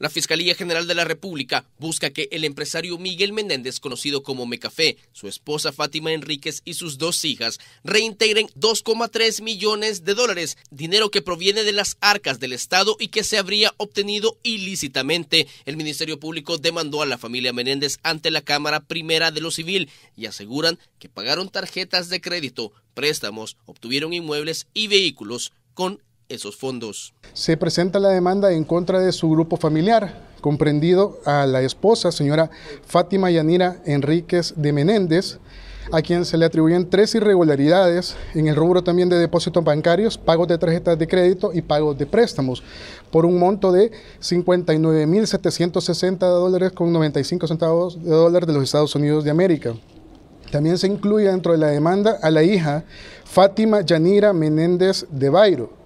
La Fiscalía General de la República busca que el empresario Miguel Menéndez, conocido como Mecafé, su esposa Fátima Enríquez y sus dos hijas reintegren 2,3 millones de dólares, dinero que proviene de las arcas del Estado y que se habría obtenido ilícitamente. El Ministerio Público demandó a la familia Menéndez ante la Cámara Primera de lo Civil y aseguran que pagaron tarjetas de crédito, préstamos, obtuvieron inmuebles y vehículos con esos fondos. Se presenta la demanda en contra de su grupo familiar, comprendido a la esposa, señora Fátima Yanira Enríquez de Menéndez, a quien se le atribuyen tres irregularidades en el rubro también de depósitos bancarios, pagos de tarjetas de crédito y pagos de préstamos, por un monto de 59.760 dólares con 95 centavos de dólares de los Estados Unidos de América. También se incluye dentro de la demanda a la hija Fátima Yanira Menéndez de Bayro,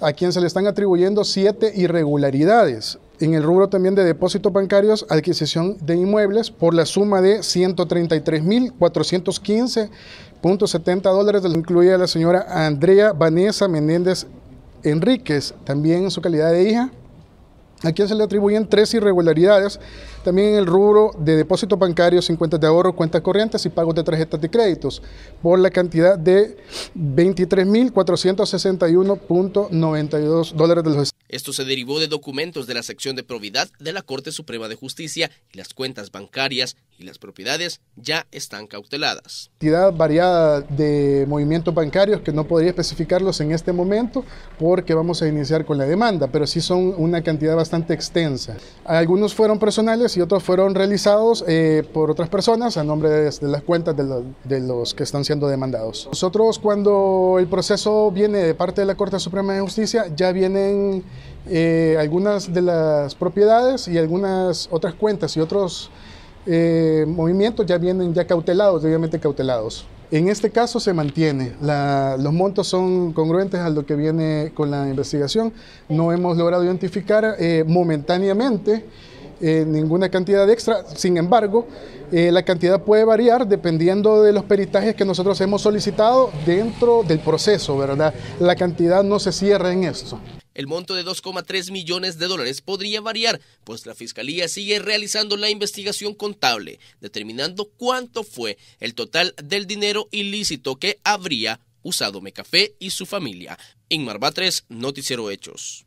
a quien se le están atribuyendo siete irregularidades. En el rubro también de depósitos bancarios, adquisición de inmuebles por la suma de 133.415.70 dólares, incluye a la señora Andrea Vanessa Menéndez Enríquez, también en su calidad de hija, a quien se le atribuyen tres irregularidades, también en el rubro de depósitos bancarios, sin cuentas de ahorro, cuentas corrientes y pagos de tarjetas de créditos, por la cantidad de 23.461.92 dólares de los Esto se derivó de documentos de la sección de probidad de la Corte Suprema de Justicia y las cuentas bancarias y las propiedades ya están cauteladas. Cantidad variada de movimientos bancarios que no podría especificarlos en este momento porque vamos a iniciar con la demanda, pero sí son una cantidad bastante extensa. Algunos fueron personales y otros fueron realizados eh, por otras personas a nombre de, las cuentas de, los que están siendo demandados. Nosotros cuando el proceso viene de parte de la Corte Suprema de Justicia ya vienen eh, algunas de las propiedades y algunas otras cuentas y otros eh, movimientos ya vienen ya cautelados, debidamente cautelados. En este caso se mantiene, los montos son congruentes a lo que viene con la investigación. No hemos logrado identificar eh, momentáneamente eh, ninguna cantidad extra, sin embargo, la cantidad puede variar dependiendo de los peritajes que nosotros hemos solicitado dentro del proceso, ¿verdad? La cantidad no se cierra en esto. El monto de 2,3 millones de dólares podría variar, pues la Fiscalía sigue realizando la investigación contable, determinando cuánto fue el total del dinero ilícito que habría usado Mecafé y su familia. Inmar Batres, Noticiero Hechos.